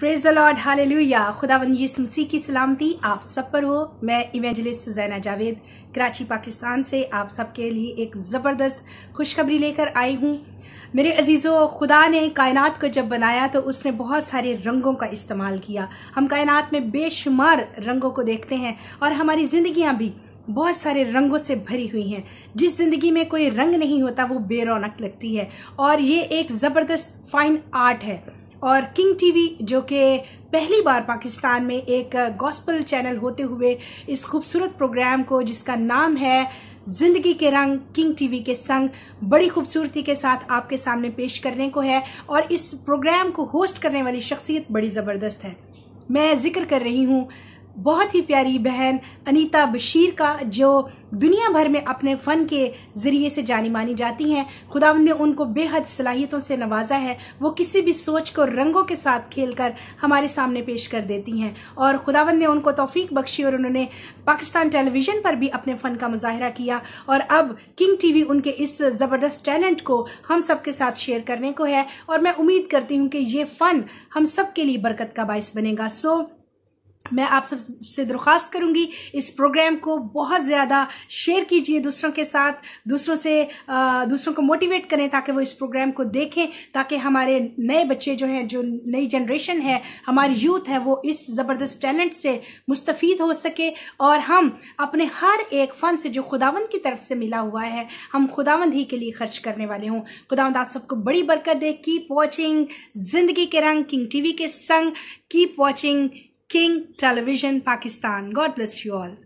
Praise the lord खुदा वन यूस मसीह की सलामती आप सब पर हो मैं इवेंजलिस्ट सुजैना जावेद कराची पाकिस्तान से आप सबके लिए एक ज़बरदस्त खुशखबरी लेकर आई हूँ मेरे अजीज़ों खुदा ने कायनात को जब बनाया तो उसने बहुत सारे रंगों का इस्तेमाल किया हम कायनात में बेशुमार रंगों को देखते हैं और हमारी ज़िंदियाँ भी बहुत सारे रंगों से भरी हुई हैं जिस ज़िंदगी में कोई रंग नहीं होता वो बेरौनक लगती है और ये एक ज़बरदस्त फाइन आर्ट है और किंग टीवी जो कि पहली बार पाकिस्तान में एक गॉस्पल चैनल होते हुए इस खूबसूरत प्रोग्राम को जिसका नाम है ज़िंदगी के रंग किंग टीवी के संग बड़ी खूबसूरती के साथ आपके सामने पेश करने को है और इस प्रोग्राम को होस्ट करने वाली शख्सियत बड़ी ज़बरदस्त है मैं जिक्र कर रही हूँ बहुत ही प्यारी बहन अनीता बशीर का जो दुनिया भर में अपने फ़न के ज़रिए से जानी मानी जाती हैं खुदा ने उनको बेहद सलाहियतों से नवाजा है वो किसी भी सोच को रंगों के साथ खेल कर हमारे सामने पेश कर देती हैं और खुदावन ने उनको तोफ़ी बख्शी और उन्होंने पाकिस्तान टेलीविज़न पर भी अपने फ़न का मुजाहरा किया और अब किंग वी उनके इस ज़बरदस्त टैलेंट को हम सब के साथ शेयर करने को है और मैं उम्मीद करती हूँ कि ये फ़न हम सब के लिए बरकत का बायस बनेगा सो मैं आप सब से दरख्वास्त करूंगी इस प्रोग्राम को बहुत ज़्यादा शेयर कीजिए दूसरों के साथ दूसरों से दूसरों को मोटिवेट करें ताकि वो इस प्रोग्राम को देखें ताकि हमारे नए बच्चे जो हैं जो नई जनरेशन है हमारी यूथ है वो इस ज़बरदस्त टैलेंट से मुस्तफ़ हो सके और हम अपने हर एक फ़न से जो खुदावंद की तरफ से मिला हुआ है हम खुदावंद ही के लिए खर्च करने वाले हों खुदावंद आप सबको बड़ी बरकत दे कीप वॉचिंग ज़िंदगी के रंग किंग टीवी के संग keep watching King Television Pakistan. God bless you all.